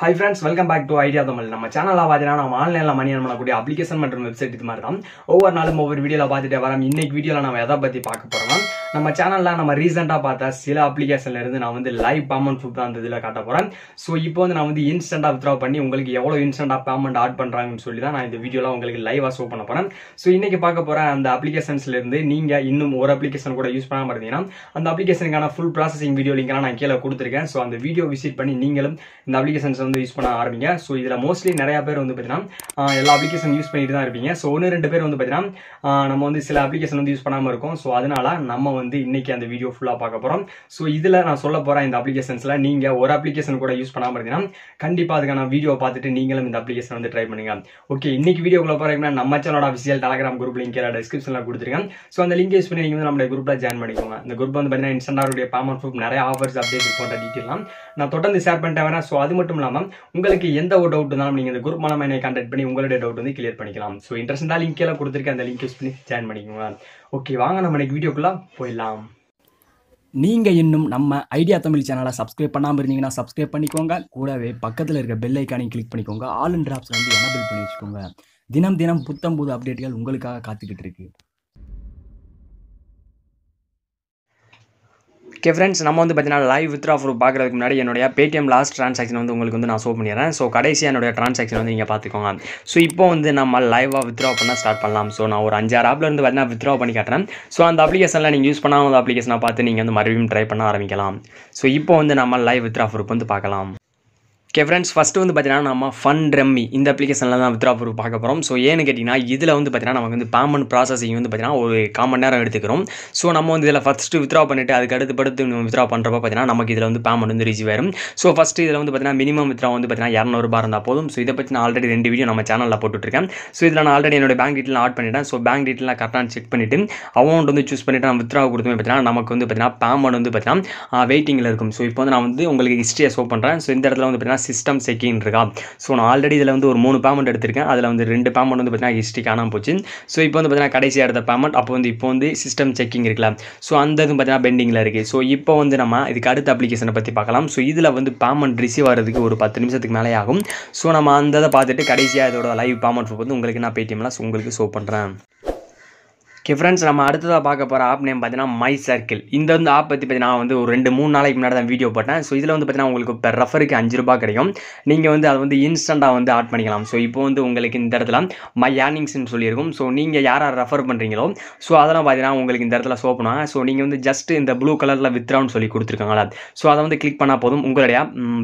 high friends welcome back to idea Tamil நம்ம சேனலில் பார்த்தீங்கன்னா நம்ம ஆன்லைனில் மணி பண்ணக்கூடிய அப்ளிகேஷன் மற்றும் வெப்சைட் இது மாதிரி தான் ஒவ்வொரு நாளும் ஒவ்வொரு வீடியோவில் பார்த்துட்டு வரோம் இன்னைக்கு வீடியோவில் நம்ம எதை பற்றி பார்க்க போகிறோம் நம்ம சேனல்ல நம்ம ரீசெண்டாக பார்த்த சில அப்ளிகேஷன்ல இருந்து நான் வந்து லைவ் பேமெண்ட் ஃபுட் தான் அந்த இதில் காட்ட போறேன் ஸோ இப்போ வந்து நான் வந்து இன்ஸ்டன்டாக வித்ரா பண்ணி உங்களுக்கு எவ்வளோ இன்ஸ்டன்டாக பேமெண்ட் ஆட் பண்ணுறாங்கன்னு சொல்லி தான் நான் இந்த வீடியோலாம் உங்களுக்கு லைவா ஷோ பண்ண போகிறேன் ஸோ இன்னைக்கு பார்க்க போகிற அந்த அப்ளிகேஷன்ஸ்ல இருந்து நீங்கள் இன்னும் ஒரு அப்ளிகேஷன் கூட யூஸ் பண்ணாம இருந்தீங்கன்னா அந்த அப்ளிகேஷனுக்கான ஃபுல் ப்ராசஸிங் வீடியோ லிங்க்லாம் நான் கீழே கொடுத்துருக்கேன் ஸோ அந்த வீடியோ விசிட் பண்ணி நீங்களும் இந்த அப்ளிகேஷன்ஸ் வந்து யூஸ் பண்ண ஆரம்பிங்க ஸோ இதில் மோஸ்ட்லி நிறைய பேர் வந்து பார்த்தீங்கன்னா எல்லா அப்ளிகேஷன் யூஸ் பண்ணிட்டு தான் இருப்பீங்க ஸோ ஒன்று ரெண்டு பேர் வந்து பார்த்தீங்கன்னா நம்ம வந்து சில அப்ளிகேஷன் வந்து யூஸ் பண்ணாமல் இருக்கும் ஸோ அதனால நம்ம வந்து வந்து இன்னைக்கு அந்த வீடியோ ஃபுல்லாக பார்க்க போகிறோம் ஸோ இதில் நான் சொல்ல போகிறேன் இந்த அப்ளிகேஷன்ஸில் நீங்கள் ஒரு அப்ளிகேஷன் கூட யூஸ் பண்ணாமல் இருந்தீங்கன்னா கண்டிப்பாக அதுக்கான வீடியோ பார்த்துட்டு நீங்களும் இந்த அப்ளிகேஷன் வந்து ட்ரை பண்ணுங்க ஓகே இன்னைக்கு வீடியோக்குள்ள போகிறீங்கன்னா நம்ம சேனலோட அஃபிஷியல் டெலகிராம் குரூப் லிங்க் டிஸ்கிரிப்ஷனில் கொடுத்துருக்கேன் ஸோ அந்த லிங்க் யூஸ் பண்ணி நீங்கள் வந்து நம்மளுடைய குரூப்பில் ஜாயின் பண்ணிக்கோங்க அந்த குரூப் வந்து பார்த்தீங்கன்னா இன்ஸ்டாண்டோடைய பேமெண்ட் நிறைய ஆஃபர்ஸ் அப்டேட் போன்ற டீட்டெயிலாம் நான் தொடர்ந்து ஷேர் பண்ணிட்டேன் வரேன் ஸோ அது மட்டும் இல்லாமல் உங்களுக்கு எந்த ஒரு டவுட் இருந்தாலும் நீங்கள் இந்த குரூப் மூலமாக என்னை கான்டாக்ட் பண்ணி உங்களுடைய டவுட் வந்து கிளியர் பண்ணிக்கலாம் ஸோ இன்ட்ரெஸ்டாக லிங்க் எல்லாம் கொடுத்துருக்கேன் அந்த லிங்க் யூஸ் பண்ணி ஜாயின் பண்ணிக்கோங்க ஓகே வாங்க நம்ம இன்னைக்கு வீடியோக்குள்ளே போயிடலாம் செல்லலாம் நீங்கள் இன்னும் நம்ம ஐடியா தமிழ் சேனலை சப்ஸ்கிரைப் பண்ணாமல் இருந்தீங்கன்னா சப்ஸ்கிரைப் பண்ணிக்கோங்க கூடவே பக்கத்தில் இருக்க பெல் ஐக்கானையும் கிளிக் பண்ணிக்கோங்க ஆல் அண்ட் ட்ராப்ஸ் வந்து எனபிள் பண்ணி வச்சுக்கோங்க தினம் தினம் புத்தம் புது அப்டேட்டுகள் உங்களுக்காக காத்துக்கிட்டு இருக்குது ஓகே ஃப்ரெண்ட்ஸ் நம்ம வந்து பார்த்தீங்கன்னா லைவ் வித்ரா ஆஃபர் பார்க்குறதுக்கு முன்னாடி என்னுடைய பேடிஎம் லாஸ்ட் ட்ரான்சாக்ஷன் வந்து உங்களுக்கு வந்து நான் ஷோ பண்ணிடுறேன் ஸோ கடைசியாக என்னுடைய ட்ரான்சாக்ஷன் வந்து நீங்கள் பார்த்துக்கோங்க ஸோ இப்போ வந்து நம்ம லைவாக வித்ரா பண்ணால் ஸ்டார்ட் பண்ணலாம் ஸோ நான் ஒரு அஞ்சாறு ஆப்பில் இருந்து பார்த்தீங்கன்னா வித்ரா பண்ணி காட்டுறேன் ஸோ அந்த அப்ளிகேஷனில் நீங்கள் யூஸ் பண்ணாமல் அந்த அப்ளிகேஷனை பார்த்து நீங்கள் வந்து மறுபடியும் ட்ரை பண்ண ஆரம்பிக்கலாம் ஸோ இப்போ வந்து நம்ம லைவ் வித்ரா ஆஃபருக்கு வந்து பார்க்கலாம் ஓகே ஃப்ரெண்ட்ஸ் ஃபஸ்ட்டு வந்து பார்த்தீங்கன்னா நம்ம ஃபன் ரம்மி இந்த அப்ளிகேஷனில் தான் வித்ரா ப்ரூஃப் பார்க்க போகிறோம் ஸோ ஏன்னு கேட்டிங்கன்னா இதில் வந்து பார்த்தீங்கன்னா நமக்கு வந்து பேமெண்ட் ப்ராசஸிங் வந்து பார்த்தீங்கன்னா ஒரு காமன் நேரம் எடுத்துக்கிறோம் ஸோ நம்ம வந்து இதில் ஃபஸ்ட்டு வித்ரா பண்ணிவிட்டு அதுக்கு அடுத்து படுத்து வித்ரா பண்ணுறப்ப பார்த்தீங்கன்னா நமக்கு இதில் வந்து பேமெண்ட் வந்து ரிசீவ் ஆயிரும் ஸோ ஃபஸ்ட்டு இதில் வந்து பார்த்தீங்கன்னா மினிமம் வித்ரா வந்து பார்த்தீங்கன்னா இரநூறுபா இருந்தால் போதும் ஸோ இதை பற்றி நான் ஆல்ரெடி ரெண்டு வீடியோ நம்ம சேனலில் போட்டுட்ருக்கேன் ஸோ இதில் நான் ஆல்ரெடி என்னோட பேங்க் டீட்டில் ஆட் பண்ணிட்டேன் ஸோ பேங்க் டீட்டெயில் கரெக்டாக செக் பண்ணிவிட்டு அமௌண்ட் வந்து சூஸ் பண்ணிவிட்டு நான் வித்ரா கொடுத்துமே பார்த்தீங்கன்னா நமக்கு வந்து பார்த்தீங்கன்னா பேமெண்ட் வந்து பார்த்தீங்கன்னா வெயிட்டிங்கில் இருக்கும் ஸோ இப்போ வந்து நான் வந்து உங்களுக்கு ஹிஸ்ட்ரியை ஷோ பண்ணுறேன் ஸோ இந்த இடத்துல வந்து பார்த்தீங்கன்னா சிஸ்டம் செக்கின் இருக்கா ஸோ நான் ஆல்ரெடி இதில் வந்து ஒரு மூணு பேமெண்ட் எடுத்திருக்கேன் அதில் வந்து ரெண்டு பேமெண்ட் வந்து பார்த்தீங்கன்னா ஹிஸ்ட்ரி போச்சு ஸோ இப்போ வந்து பார்த்தீங்கன்னா கடைசியாக எடுத்த பேமெண்ட் அப்போ வந்து இப்போ வந்து சிஸ்டம் செக்கிங் இருக்குல்ல ஸோ அந்த இதுவும் பார்த்தீங்கன்னா பெண்டிங்கில் இருக்குது ஸோ இப்போ வந்து நம்ம இதுக்கு அடுத்த அப்ளிகேஷனை பற்றி பார்க்கலாம் ஸோ இதில் வந்து பேமெண்ட் ரிசீவ் ஆகிறதுக்கு ஒரு பத்து நிமிஷத்துக்கு மேலே ஆகும் ஸோ நம்ம அந்த இதை பார்த்துட்டு கடைசியாக இதோட லைவ் பேமெண்ட் வந்து உங்களுக்கு நான் பேடிஎம்லாம் உங்களுக்கு ஷோ பண்ணுறேன் ஓகே ஃப்ரெண்ட்ஸ் நம்ம அடுத்ததாக பார்க்க போகிற ஆப் நேம் பார்த்தீங்கன்னா மை சர்க்கிள் இந்த வந்து ஆப் பற்றி பார்த்தீங்கன்னா நான் வந்து ஒரு ரெண்டு மூணு நாளைக்கு முன்னாடி தான் வீடியோ போட்டேன் ஸோ இதில் வந்து பார்த்தீங்கன்னா உங்களுக்கு இப்போ ரெஃபருக்கு அஞ்சு ரூபா கிடைக்கும் நீங்கள் வந்து அதை வந்து இன்ஸ்டண்ட்டாக வந்து ஆட் பண்ணிக்கலாம் ஸோ இப்போ வந்து உங்களுக்கு இந்த இடத்துல மை ஏர்னிங்ஸ்னு சொல்லியிருக்கும் ஸோ நீங்கள் யாரை ரெஃபர் பண்ணுறீங்களோ ஸோ அதெல்லாம் பார்த்தீங்கன்னா உங்களுக்கு இந்த இடத்துல ஷோ பண்ணுவாங்க ஸோ நீங்கள் வந்து ஜஸ்ட் இந்த ப்ளூ கலரில் வித்ரான்னு சொல்லி கொடுத்துருக்காங்களா ஸோ அதை வந்து கிளிக் பண்ணால் போதும் உங்களுடைய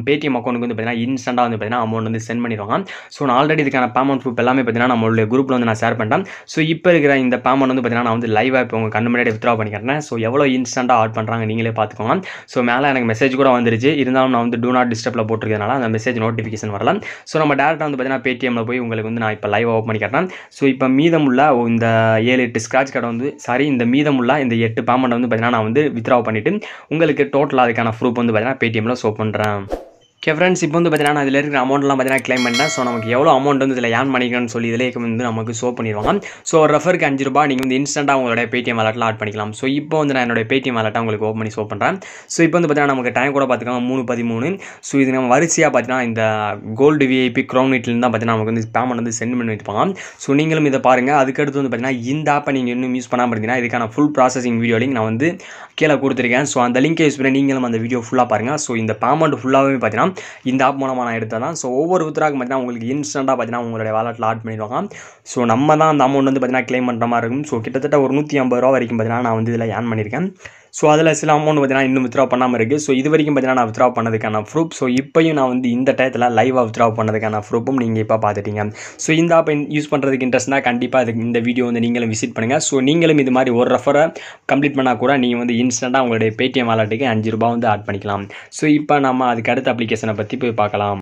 பேடிஎம் அக்கௌண்ட்டுக்கு வந்து பார்த்தீங்கன்னா இன்ஸ்டண்ட்டாக வந்து பார்த்தீங்கன்னா அமௌண்ட் வந்து சென்ட் பண்ணிடுவாங்க ஸோ நான் ஆல்ரெடி இதுக்கான பேமெண்ட் ப்ரூப் எல்லாமே பார்த்தீங்கன்னா நம்மளுடைய குரூப்பில் வந்து நான் ஷேர் பண்ணிட்டேன் ஸோ இப்போ இருக்கிற இந்த பேமெண்ட் வந்து பார்த்தீங்கன்னா நான் வந்து லைவாக இப்போ உங்கள் கண்ணு முன்னாடி வித்ரா பண்ணிக்கிறேன் ஸோ எவ்வளோ இன்ஸ்டண்ட்டாக ஆட் பண்ணுறாங்க நீங்களே பார்த்துக்கோங்க ஸோ மேலே எனக்கு மெசேஜ் கூட வந்துருச்சு இருந்தாலும் நான் வந்து டூ நாட் டிஸ்டர்பில் போட்டிருக்கிறதுனால அந்த மெசேஜ் நோட்டிஃபிகேஷன் வரல ஸோ நம்ம டேரெக்டாக வந்து பார்த்தீங்கன்னா பேடிஎம்மில் போய் உங்களுக்கு வந்து நான் இப்போ லைவ் ஓப்பன் பண்ணிக்கிறேன் ஸோ இப்போ மீதமுள்ள இந்த ஏழு எட்டு ஸ்க்ராட்ச் கார்டு வந்து சாரி இந்த மீதமுள்ள இந்த எட்டு பேமெண்ட் வந்து பார்த்தீங்கன்னா நான் வந்து வித்ரா பண்ணிவிட்டு உங்களுக்கு டோட்டலாக அதுக்கான ப்ரூஃப் வந்து பார்த்தீங்கன்னா பேடிஎம்மில் ஷோ பண்ணுறேன் ஓகே ஃப்ரெண்ட்ஸ் இப்போ வந்து பார்த்தீங்கன்னா நான் இதில் இருக்கிற அமௌண்ட்லாம் பார்த்தீங்கன்னா க்ளைம் பண்ணிட்டேன் ஸோ நமக்கு எவ்வளோ அமௌண்ட் வந்து இதில் ஏன் பண்ணிக்கணும்னு சொல்லி இதிலே வந்து நமக்கு ஷோ பண்ணிடுவாங்க ஸோ ரெஃபருக்கு அஞ்சு ரூபா நீங்கள் வந்து இன்ஸ்டண்ட்டாக உங்களோட பேடிஎம் வாலெட்டில் ஆட் பண்ணிக்கலாம் ஸோ இப்போ வந்து நான் என்னோட பேடிஎம் வாலெட்டை உங்களுக்கு ஓப்பன் பண்ணி ஷோ பண்ணுறேன் ஸோ இப்போ வந்து பார்த்தீங்கன்னா நமக்கு டைம் கூட பார்த்துக்கலாம் மூணு பதிமூணு ஸோ இது நம்ம வரிசையாக பார்த்தீங்கன்னா இந்த கோல்டு விஐபி க்ரௌன் வீட்டிலேருந்து தான் பார்த்தீங்கன்னா நமக்கு வந்து பேமெண்ட் வந்து சென்ட் பண்ணி வைப்பாங்க ஸோ நீங்களும் இதை பாருங்கள் அதுக்கடுத்து வந்து பார்த்தீங்கன்னா இந்த ஆப்பை நீங்கள் இன்னும் யூஸ் பண்ணாமல் இருந்தீங்கன்னா இதுக்கான ஃபுல் ப்ராசஸிங் வீடியோ லிங்க் நான் வந்து கீழே கொடுத்துருக்கேன் ஸோ அந்த லிங்க்கை யூஸ் பண்ணி நீங்களும் அந்த வீடியோ ஃபுல்லாக பாருங்கள் ஸோ இந்த பேமெண்ட் ஃபுல்லாகவே பார்த்தீங்கன்னா இந்த ஆப் மூலமாக நான் எடுத்தேன் தான் ஸோ ஒவ்வொரு வித்ராக்கு பார்த்தீங்கன்னா உங்களுக்கு இன்ஸ்டண்ட்டாக பார்த்தீங்கன்னா உங்களுடைய வாலெட்டில் ஆட் பண்ணிடுவாங்க ஸோ நம்ம தான் அந்த அமௌண்ட் வந்து பார்த்தீங்கன்னா கிளைம் பண்ணுற மாதிரி இருக்கும் ஸோ கிட்டத்தட்ட ஒரு நூற்றி ஐம்பது ரூபா வரைக்கும் பார்த்தீங்கன்னா நான் வந்து இதில் ஏர்ன் பண்ணியிருக்கேன் ஸோ அதில் சில அமௌண்ட் பார்த்தீங்கன்னா இன்னும் வித்ரா பண்ணாமல் இருக்குது ஸோ இது வரைக்கும் பார்த்தீங்கன்னா நான் வித்ரா பண்ணதுக்கான ப்ரூஃப் ஸோ இப்போயும் நான் வந்து இந்த டயத்தில் லைவாக வித்ரா பண்ணதுக்கான ப்ரூஃபும் நீங்கள் இப்போ பார்த்துட்டீங்க ஸோ இந்த ஆப் யூஸ் பண்ணுறதுக்கு இன்ட்ரெஸ்ட்னா கண்டிப்பாக அதுக்கு இந்த வீடியோ வந்து நீங்களும் விசிட் பண்ணுங்கள் ஸோ நீங்களும் இது மாதிரி ஒரு ரெஃபரை கம்ப்ளீட் பண்ணால் கூட நீங்கள் வந்து இன்ஸ்டண்ட்டாக உங்களுடைய பேடிஎம் வாலெட்டுக்கு அஞ்சு ரூபா வந்து ஆட் பண்ணிக்கலாம் ஸோ இப்போ நம்ம அதுக்கு அடுத்த அப்ளிகேஷனை பற்றி போய் பார்க்கலாம்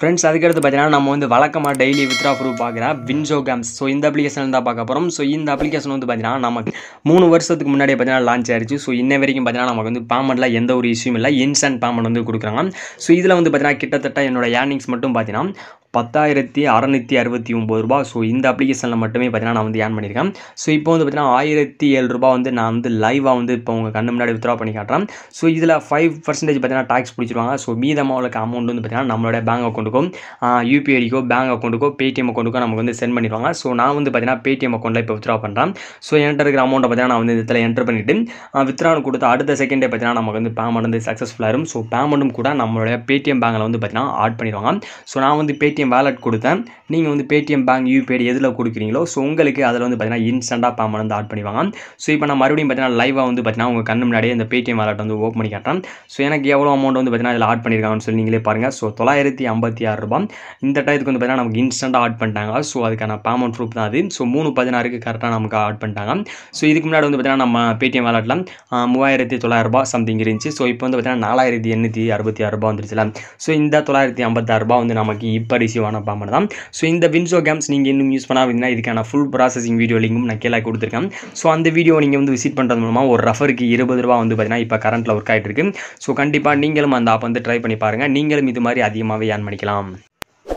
ஃப்ரெண்ட்ஸ் அதுக்கடுத்து பார்த்தீங்கன்னா நம்ம வந்து வழக்கமாக டெய்லி வித்ரா ப்ரூவ் பார்க்குற வின்சோ கேம்ஸ் ஸோ இந்த அப்ளிகேஷன் தான் பார்க்க போகிறோம் ஸோ இந்த அப்ளிகேஷன் வந்து பார்த்தீங்கன்னா நமக்கு மூணு வருஷத்துக்கு முன்னாடியே பார்த்தீங்கன்னா லான்ச் ஆயிடுச்சு ஸோ இன்ன வரைக்கும் பார்த்தீங்கன்னா நமக்கு வந்து பேமெண்ட்டில் எந்த ஒரு இஷ்யூமில்லை இல்லை இன்ஸ்டன்ட் பேமெண்ட் வந்து கொடுக்குறாங்க ஸோ இதில் வந்து பார்த்தீங்கன்னா கிட்டத்தட்ட என்னோட ஏர்னிங்ஸ் மட்டும் பார்த்தீங்கன்னா பத்தாயிரத்தி அறநூற்றி அறுபத்தி ஒம்பது ரூபா ஸோ இந்த அப்ளிகேஷனில் மட்டுமே பார்த்தீங்கன்னா நான் வந்து ஏர்ன் பண்ணியிருக்கேன் ஸோ இப்போ வந்து பார்த்தீங்கன்னா ஆயிரத்தி ஏழு ரூபா வந்து நான் வந்து லைவாக வந்து இப்போ உங்கள் கண்ணு முன்னாடி வித்ரா பண்ணி காட்டுறேன் ஸோ இதில் ஃபைவ் பர்சன்டேஜ் பார்த்தீங்கன்னா டாக்ஸ் பிடிச்சிருவாங்க ஸோ மீதமாக உள்ள அமௌண்ட் வந்து பார்த்தீங்கன்னா நம்மளோட பேங்க் அக்கௌண்ட்டுக்கும் யூபிஐடிக்கோ பேங்க் அக்கௌண்ட்டுக்கோ பேடிஎம் அக்கௌண்ட்டுக்கோ நமக்கு வந்து சென்ட் பண்ணிடுவாங்க ஸோ நான் வந்து பார்த்தீங்கன்னா பேடிஎம் அக்கௌண்ட்டில் இப்போ வித்ரா பண்ணுறேன் ஸோ என்கிட்ட இருக்கிற அமௌண்ட்டை பார்த்தீங்கன்னா நான் வந்து இதில் என்டர் பண்ணிவிட்டு வித்ரானு கொடுத்து அடுத்த செகண்டே பார்த்தீங்கன்னா நமக்கு வந்து பேமெண்ட் வந்து சக்ஸஸ்ஃபுல்லாக இருக்கும் ஸோ பேமெண்ட்டும் கூட நம்மளுடைய பேடிஎம் பேங்கில் வந்து பார்த்தீங்கன்னா ஆட் பண்ணிடுவாங்க ஸோ நான் வந்து பேடிஎம் பேடிஎம் வாலெட் கொடுத்தேன் நீங்கள் வந்து பேடிஎம் பேங்க் யூபிஐடி எதில் கொடுக்குறீங்களோ ஸோ உங்களுக்கு அதில் வந்து பார்த்தீங்கன்னா இன்ஸ்டண்ட்டாக பேமெண்ட் வந்து ஆட் பண்ணிவாங்க ஸோ இப்போ நான் மறுபடியும் பார்த்தீங்கன்னா லைவாக வந்து பார்த்தீங்கன்னா உங்கள் கண்ணு முன்னாடியே இந்த பேடிஎம் வாலெட் வந்து ஓப்பன் பண்ணி காட்டுறேன் ஸோ எனக்கு எவ்வளோ அமௌண்ட் வந்து பார்த்தீங்கன்னா அதில் ஆட் பண்ணியிருக்காங்கன்னு சொல்லி நீங்களே பாருங்கள் ஸோ தொள்ளாயிரத்தி ஐம்பத்தி ஆறு ரூபாய் இந்த டயத்துக்கு வந்து பார்த்தீங்கன்னா நமக்கு இன்ஸ்டண்ட்டாக ஆட் பண்ணிட்டாங்க ஸோ அதுக்கான பேமெண்ட் ப்ரூஃப் தான் அது ஸோ மூணு பதினாறுக்கு கரெக்டாக நமக்கு ஆட் பண்ணிட்டாங்க ஸோ இதுக்கு முன்னாடி வந்து பார்த்தீங்கன்னா நம்ம பேடிஎம் வாலெட்டில் மூவாயிரத்தி தொள்ளாயிரரூபா சம்திங் இருந்துச்சு ஸோ இப்போ வந்து பார்த்தீங்கன்னா நாலாயிரத்தி எண்ணூற்றி அறுபத்தி ஆறுரூபா வந்துருச்சுல ஸோ இந்த தொள்ளாயிரத்தி ஐம்பத்தாறுரூபா வந்து நமக்கு இப்போ எக்ஸ்க்ளூசிவான பாம்பர் தான் ஸோ இந்த விண்டோ கேம்ஸ் நீங்கள் இன்னும் யூஸ் பண்ணாவிங்கன்னா இதுக்கான ஃபுல் ப்ராசஸிங் வீடியோ லிங்கும் நான் கீழே கொடுத்துருக்கேன் ஸோ அந்த வீடியோ நீங்கள் வந்து விசிட் பண்ணுறது மூலமாக ஒரு ரஃபருக்கு இருபது ரூபா வந்து பார்த்தீங்கன்னா இப்போ கரண்ட்டில் ஒர்க் ஆகிட்டு இருக்கு ஸோ கண்டிப்பாக நீங்களும் அந்த ஆப் வந்து ட்ரை பண்ணி பாருங்கள் நீங்களும் இது மாதிரி அதிகமாகவே ஏன் பண்ணிக்கலாம்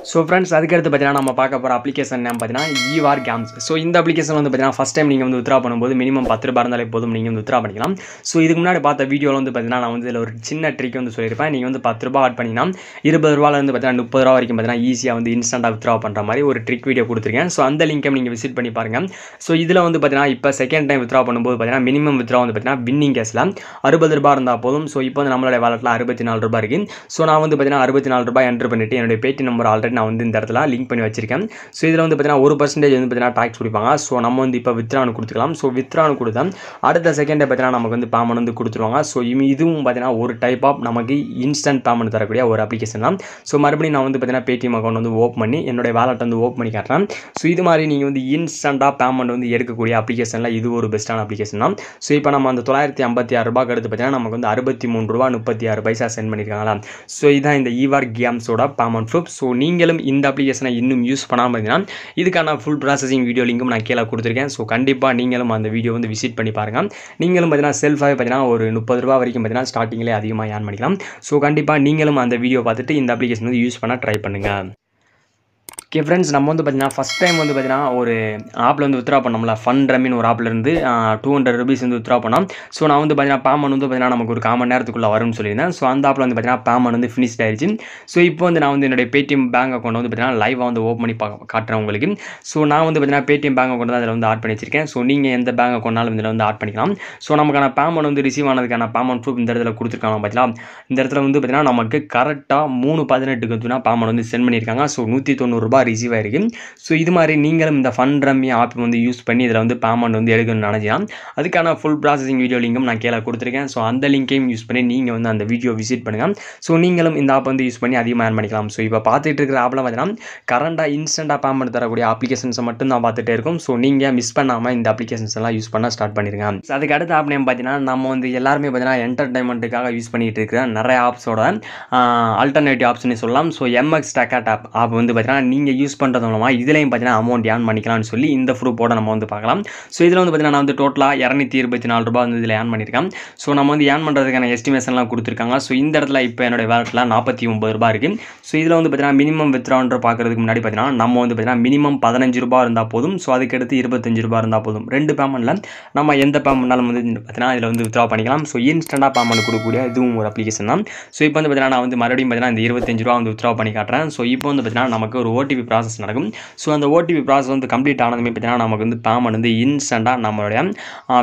ஸோ ஃப்ரெண்ட்ஸ் அதுக்கடுத்து பார்த்தீங்கன்னா நம்ம பார்க்க போகிற அப்ளிகேஷன் என்ன பார்த்தீங்கன்னா இஆர் கேம்ஸ் ஸோ இந்த அப்ளிகேஷன் வந்து பார்த்தீங்கன்னா ஃபஸ்ட் டைம் நீங்கள் வந்து வித்ரா பண்ணும்போது மினிமம் பத்து ரூபா இருந்தாலே போதும் நீங்கள் வந்து வித்ரா பண்ணிக்கலாம் ஸோ இதுக்கு முன்னாடி பார்த்த வீடியோவில் வந்து பார்த்தீங்கன்னா நான் வந்து இதில் ஒரு சின்ன ட்ரிக் வந்து சொல்லியிருப்பேன் நீங்கள் வந்து பத்து ரூபா ஆட் பண்ணிங்கன்னா இருபது ரூபாலேருந்து பார்த்தீங்கன்னா முப்பது ரூபா வரைக்கும் பார்த்தீங்கன்னா ஈஸியாக வந்து இன்ஸ்டண்ட்டாக வித்ரா பண்ணுற மாதிரி ஒரு ட்ரிக் வீடியோ கொடுத்துருக்கேன் ஸோ அந்த லிங்கை நீங்கள் விசிட் பண்ணி பாருங்கள் ஸோ இதில் வந்து பார்த்தீங்கன்னா இப்போ செகண்ட் டைம் வித்ரா பண்ணும்போது பார்த்தீங்கன்னா மினிமம் வித்ரா வந்து பார்த்தீங்கன்னா வின்னிங் கேஸில் அறுபது ரூபா இருந்தால் போதும் ஸோ இப்போ வந்து நம்மளோட வேலட்டில் அறுபத்தி நாலு ரூபா இருக்குது ஸோ நான் வந்து பார்த்தீங்கன்னா அறுபத்தி நாலு ரூபாய் என்ட்ரு பண்ணிவிட்டு என்னுடைய பேட்டி நம்பர் ஆல்ரெடி நான் வந்து இந்த இடத்துல லிங்க் பண்ணி வச்சிருக்கேன் ஸோ இதில் வந்து பார்த்தீங்கன்னா ஒரு பர்சன்டேஜ் வந்து பார்த்தீங்கன்னா டாக்ஸ் கொடுப்பாங்க ஸோ நம்ம வந்து இப்போ வித்ரானு கொடுத்துக்கலாம் ஸோ வித்ரானு கொடுத்தா அடுத்த செகண்டே பார்த்தீங்கன்னா நமக்கு வந்து பேமெண்ட் வந்து கொடுத்துருவாங்க ஸோ இதுவும் பார்த்தீங்கன்னா ஒரு டைப் ஆஃப் நமக்கு இன்ஸ்டன்ட் பேமெண்ட் தரக்கூடிய ஒரு அப்ளிகேஷன் தான் ஸோ மறுபடியும் நான் வந்து பார்த்தீங்கன்னா பேடிஎம் அக்கௌண்ட் வந்து ஓப்பன் பண்ணி என்னுடைய வேலெட்டை வந்து ஓப்பன் பண்ணி காட்டுறேன் ஸோ இது மாதிரி நீங்கள் வந்து இன்ஸ்டண்ட்டாக பேமெண்ட் வந்து எடுக்கக்கூடிய அப்ளிகேஷனில் இது ஒரு பெஸ்ட்டான அப்ளிகேஷன் தான் ஸோ இப்போ நம்ம அந்த தொள்ளாயிரத்தி ஐம்பத்தி ஆறு ரூபாய்க்கு எடுத்து பார்த்தீங்கன்னா நமக்கு வந்து அறுபத்தி மூணு ரூபா முப்பத்தி ஆறு பைசா சென்ட் பண்ணியிருக்காங்களா ஸோ இதான் இந்த ஈவார் கேம்ஸோட பேமெண்ட் ஃபுப் ஸோ நீங்கள் நீங்களும் இந்த அப்ளிகேஷனை இன்னும் யூஸ் பண்ணாமல் இருந்தீங்கன்னா இதுக்கான ஃபுல் ப்ராசஸிங் வீடியோ லிங்கும் நான் கீழே கொடுத்துருக்கேன் ஸோ கண்டிப்பாக நீங்களும் அந்த வீடியோ வந்து விசிட் பண்ணி பாருங்கள் நீங்களும் பார்த்தீங்கன்னா செல்ஃபாகவே பார்த்தீங்கன்னா ஒரு முப்பது ரூபா வரைக்கும் பார்த்தீங்கன்னா ஸ்டார்டிங்லேயே அதிகமாக ஏர்ன் பண்ணிக்கலாம் ஸோ கண்டிப்பாக நீங்களும் அந்த வீடியோ பார்த்துட்டு இந்த அப்ளிகேஷன் வந்து யூஸ் பண்ணால் ட்ரை பண்ணுங்கள் ஓகே ஃப்ரெண்ட்ஸ் நம்ம வந்து பார்த்தீங்கன்னா ஃபஸ்ட் டைம் வந்து பார்த்தீங்கன்னா ஒரு ஆப்பில் வந்து வித்ரா பண்ணோம்ல ஃபன் ரம்மின்னு ஒரு ஆப்பில் இருந்து டூ ஹண்ட்ரட் ருபீஸ் வந்து வித்ரா பண்ணோம் ஸோ நான் வந்து பார்த்திங்கன்னா பேமெண்ட் வந்து பார்த்தீங்கன்னா நமக்கு ஒரு காமன் நேரத்துக்குள்ளே வரும்னு சொல்லியிருந்தேன் ஸோ அந்த ஆப்பில் வந்து பார்த்தீங்கன்னா பேமெண்ட் வந்து ஃபினிஷ் ஆயிடுச்சு ஸோ இப்போ வந்து நான் வந்து என்னுடைய பேடிஎம் பேங்க் அக்கௌண்ட் வந்து பார்த்தீங்கன்னா லைவாக வந்து ஓப்பன் பண்ணி காட்டுறேன் உங்களுக்கு ஸோ நான் வந்து பார்த்தீங்கன்னா பேடிஎம் பேங்க் அக்கௌண்ட் தான் அதில் வந்து ஆட் பண்ணி ஸோ நீங்கள் எந்த பேங்க் அக்கௌண்ட்னாலும் இதில் வந்து ஆட் பண்ணிக்கலாம் ஸோ நமக்கான பேமெண்ட் வந்து ரிசீவ் ஆனதுக்கான பேமெண்ட் ப்ரூஃப் இந்த இடத்துல கொடுத்துருக்காங்க பார்த்தீங்களா இந்த இடத்துல வந்து பார்த்தீங்கன்னா நமக்கு கரெக்டாக மூணு பதினெட்டுக்கு வந்து பேமெண்ட் வந்து சென்ட் பண்ணியிருக்காங்க ஸோ நூற்றி தொண்ணூறுரூபா கண்டிப்பாக ரிசீவ் ஆகிருக்கு ஸோ இது மாதிரி நீங்களும் இந்த ஃபன் ரம்மி ஆப் வந்து யூஸ் பண்ணி இதில் வந்து பேமெண்ட் வந்து எடுக்கணும்னு நினச்சிக்கலாம் அதுக்கான ஃபுல் ப்ராசஸிங் வீடியோ லிங்கும் நான் கீழே கொடுத்துருக்கேன் ஸோ அந்த லிங்க்கையும் யூஸ் பண்ணி நீங்கள் வந்து அந்த வீடியோ விசிட் பண்ணுங்கள் ஸோ நீங்களும் இந்த ஆப் வந்து யூஸ் பண்ணி அதிகமாக ஏர்ன் பண்ணிக்கலாம் ஸோ இப்போ பார்த்துட்டு இருக்கிற ஆப்லாம் பார்த்தீங்கன்னா கரண்டாக இன்ஸ்டண்ட்டாக பேமெண்ட் தரக்கூடிய அப்ளிகேஷன்ஸை மட்டும் தான் பார்த்துட்டே இருக்கும் ஸோ நீங்கள் மிஸ் பண்ணாமல் இந்த அப்ளிகேஷன்ஸ் எல்லாம் யூஸ் பண்ண ஸ்டார்ட் ஸோ அதுக்கு அடுத்த ஆப் நேம் பார்த்தீங்கன்னா நம்ம வந்து எல்லாருமே பார்த்தீங்கன்னா என்டர்டைன்மெண்ட்டுக்காக யூஸ் பண்ணிகிட்டு இருக்கிற நிறைய ஆப்ஸோட ஆல்டர்னேட்டிவ் ஆப்ஸ்னு சொல்லலாம் so MX Takatak app app வந்து பார்த்தீங்கன்னா நீங்கள் நீங்கள் யூஸ் பண்ணுறது மூலமாக இதுலையும் பார்த்தீங்கன்னா அமௌண்ட் ஏர்ன் பண்ணிக்கலாம்னு சொல்லி இந்த ப்ரூஃபோட நம்ம வந்து பார்க்கலாம் ஸோ இதில் வந்து பார்த்தீங்கன்னா நான் வந்து டோட்டலாக இரநூத்தி இருபத்தி நாலு ரூபா வந்து இதில் ஏர்ன் பண்ணியிருக்கேன் ஸோ நம்ம வந்து ஏர்ன் பண்ணுறதுக்கான எஸ்டிமேஷன்லாம் கொடுத்துருக்காங்க ஸோ இந்த இடத்துல இப்போ என்னோட வேலட்டில் நாற்பத்தி ஒம்பது ரூபா இருக்குது ஸோ இதில் வந்து பார்த்தீங்கன்னா மினிமம் வித்ரான்ற பார்க்குறதுக்கு முன்னாடி பார்த்தீங்கன்னா நம்ம வந்து பார்த்தீங்கன்னா மினிமம் பதினஞ்சு ரூபா இருந்தால் போதும் ஸோ அதுக்கடுத்து இருபத்தஞ்சு ரூபா இருந்தால் போதும் ரெண்டு பேமெண்ட்டில் நம்ம எந்த பேமெண்ட்னாலும் வந்து பார்த்தீங்கன்னா இதில் வந்து வித்ரா பண்ணிக்கலாம் ஸோ இன்ஸ்டண்ட்டாக பேமெண்ட் கொடுக்கக்கூடிய இதுவும் ஒரு அப்ளிகேஷன் தான் ஸோ இப்போ வந்து பார்த்தீங்கன்னா நான் வந்து மறுபடியும் பார்த்தீங்கன்னா இந்த இருபத்தஞ்சு ரூபா வந்து வித்ரா பண்ணி காட்டுறேன் ஸோ இப்போ வந்து பார்த்தீங்கன்னா நமக்கு ஒரு ஓடி ஓடிபி ப்ராசஸ் நடக்கும் ஸோ அந்த ஓடிபி ப்ராசஸ் வந்து கம்ப்ளீட் ஆனதுமே பார்த்தீங்கன்னா நமக்கு வந்து பேமெண்ட் வந்து இன்ஸ்டண்ட்டாக நம்மளுடைய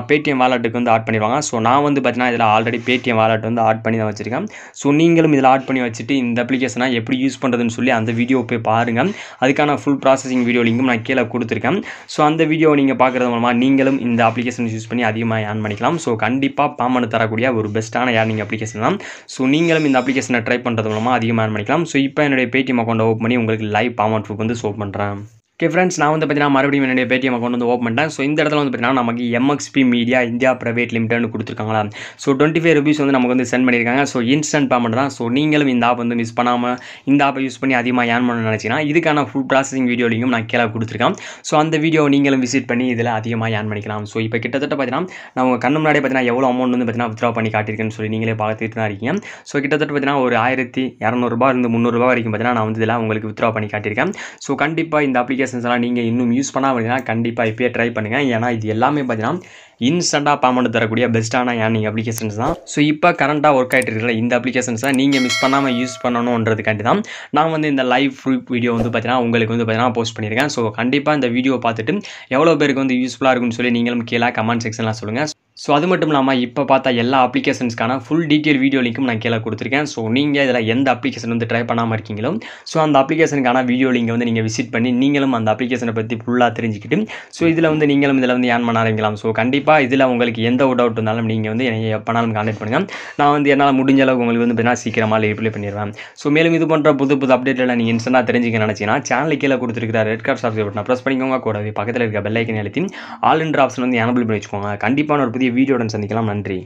பேடிஎம் வாலெட்டுக்கு வந்து ஆட் பண்ணிடுவாங்க ஸோ நான் வந்து பார்த்தீங்கன்னா இதில் ஆல்ரெடி பேடிஎம் வாலெட் வந்து ஆட் பண்ணி தான் வச்சிருக்கேன் ஸோ நீங்களும் இதில் ஆட் பண்ணி வச்சுட்டு இந்த அப்ளிகேஷனை எப்படி யூஸ் பண்ணுறதுன்னு சொல்லி அந்த வீடியோ போய் பாருங்கள் அதுக்கான ஃபுல் ப்ராசஸிங் வீடியோ லிங்கும் நான் கீழே கொடுத்துருக்கேன் ஸோ அந்த வீடியோ நீங்கள் பார்க்குறது மூலமாக நீங்களும் இந்த அப்ளிகேஷன் யூஸ் பண்ணி அதிகமாக ஏர்ன் பண்ணிக்கலாம் ஸோ கண்டிப்பாக பேமெண்ட் தரக்கூடிய ஒரு பெஸ்ட்டான ஏர்னிங் அப்ளிகேஷன் தான் ஸோ நீங்களும் இந்த அப்ளிகேஷனை ட்ரை பண்ணுறது மூலமாக அதிகமாக ஏர்ன் பண்ணிக்கலாம் ஸோ இப்போ என்னுடைய பேடிஎம் அக்கௌண்ட் ஓப்பன் பண்ணி உங்களுக்கு லைவ் பேமெண்ட் வாட்ஸ்அப்புக்கு வந்து ஷோ பண்ணுறேன் ஓகே ஃப்ரெண்ட்ஸ் நான் வந்து பார்த்தீங்கன்னா மறுபடியும் என்னுடைய பேடிஎம் அக்கௌண்ட் வந்து ஓப்பன் பண்ணிட்டேன் ஸோ இந்த இடத்துல வந்து பார்த்தீங்கன்னா நமக்கு எம்எக்ஸ்பி மீடியா இந்தியா ப்ரைவேட் லிமிடெட்னு கொடுத்துருக்காங்களா ஸோ டுவெண்ட்டி ஃபைவ் ருபீஸ் வந்து நமக்கு வந்து சென்ட் பண்ணியிருக்காங்க ஸோ இன்ஸ்டன்ட் பேமெண்ட் தான் ஸோ நீங்களும் இந்த ஆப் வந்து மிஸ் பண்ணாமல் இந்த ஆப்பை யூஸ் பண்ணி அதிகமாக ஏன் பண்ண நினச்சிங்கன்னா இதுக்கான ஃபுல் ப்ராசஸிங் வீடியோலையும் நான் கீழே கொடுத்துருக்கேன் ஸோ அந்த வீடியோ நீங்களும் விசிட் பண்ணி இதில் அதிகமாக ஏன் பண்ணிக்கலாம் ஸோ இப்போ கிட்டத்தட்ட பார்த்தீங்கன்னா நான் உங்கள் கண்ணு முன்னாடி பார்த்தீங்கன்னா எவ்வளோ அமௌண்ட் வந்து பார்த்தீங்கன்னா வித்ரா பண்ணி காட்டியிருக்கேன்னு சொல்லி நீங்களே பார்த்துட்டு தான் இருக்கீங்க ஸோ கிட்டத்தட்ட பார்த்தீங்கன்னா ஒரு ஆயிரத்தி இரநூறுபா இருந்து முந்நூறுபா வரைக்கும் பார்த்தீங்கன்னா நான் வந்து இதில் உங்களுக்கு வித்ரா பண்ணி காட்டியிருக்கேன் ஸோ கண்டிப்பாக இந்த அப்ளிகேஷன் அப்ளிகேஷன்ஸ்லாம் நீங்கள் இன்னும் யூஸ் அப்படின்னா கண்டிப்பாக இப்போயே ட்ரை பண்ணுங்கள் ஏன்னா இது எல்லாமே பார்த்தீங்கன்னா இன்ஸ்டண்ட்டாக பேமெண்ட் தரக்கூடிய பெஸ்ட்டான ஏர்னிங் அப்ளிகேஷன்ஸ் தான் ஸோ இப்போ கரண்ட்டாக ஒர்க் ஆகிட்டு இருக்கிற இந்த அப்ளிகேஷன்ஸை நீங்கள் மிஸ் பண்ணாமல் யூஸ் பண்ணணுன்றதுக்காண்டி தான் நான் வந்து இந்த லைவ் வீடியோ வந்து பார்த்தீங்கன்னா உங்களுக்கு வந்து பார்த்தீங்கன்னா போஸ்ட் பண்ணியிருக்கேன் ஸோ கண்டிப்பாக இந்த வீடியோ பார்த்துட்டு எவ்வளோ பேருக்கு வந்து யூஸ்ஃபுல்லாக இருக்குன்னு சொல்லி நீங்களும் கீழே கமெண்ட் செக்ஷனில் சொல்லுங்கள் ஸோ அது மட்டும் இல்லாமல் இப்போ பார்த்தா எல்லா அப்ளிகேஷன்ஸ்க்கான ஃபுல் டீட்டெயில் வீடியோ லிங்க்கும் நான் கீழே கொடுத்துருக்கேன் ஸோ நீங்கள் இதில் எந்த அப்ளிகேஷன் வந்து ட்ரை பண்ணாமல் இருக்கீங்களோ ஸோ அந்த அப்ளிகேஷனுக்கான வீடியோ லிங்கை வந்து நீங்கள் விசிட் பண்ணி நீங்களும் அந்த அப்ளிகேஷனை பற்றி ஃபுல்லாக தெரிஞ்சுக்கிட்டு ஸோ இதில் வந்து நீங்களும் இதில் வந்து ஏன் பண்ண ஆரம்பிக்கலாம் ஸோ கண்டிப்பாக இதில் உங்களுக்கு எந்த ஒரு டவுட் இருந்தாலும் நீங்கள் வந்து என்னை எப்போனாலும் கான்டெக்ட் பண்ணுங்கள் நான் வந்து என்னால் முடிஞ்ச அளவுக்கு உங்களுக்கு வந்து பார்த்தீங்கன்னா சீக்கிரமாக ரிப்ளை பண்ணிடுவேன் ஸோ மேலும் இது போன்ற புது புது அப்டேட்டில் நீங்கள் இன்ஸ்டன்ட்டாக தெரிஞ்சுக்க நினச்சிங்கன்னா சேனல் கீழே கொடுத்துருக்கிற ரெட் கார்ட் சப்ஸ்கிரைப் பட்டனை ப்ரெஸ் பண்ணிக்கோங்க கூடவே பக்கத்தில் இருக்க பெல்லைக்கன் எழுத்தி ஆல் இண்டர் ஆப்ஷன் வந்து எனபிள் பண்ணி வச்சுக்கோங்க கண்டிப்பான ஒரு புதிய வீடியோடன் சந்திக்கலாம் நன்றி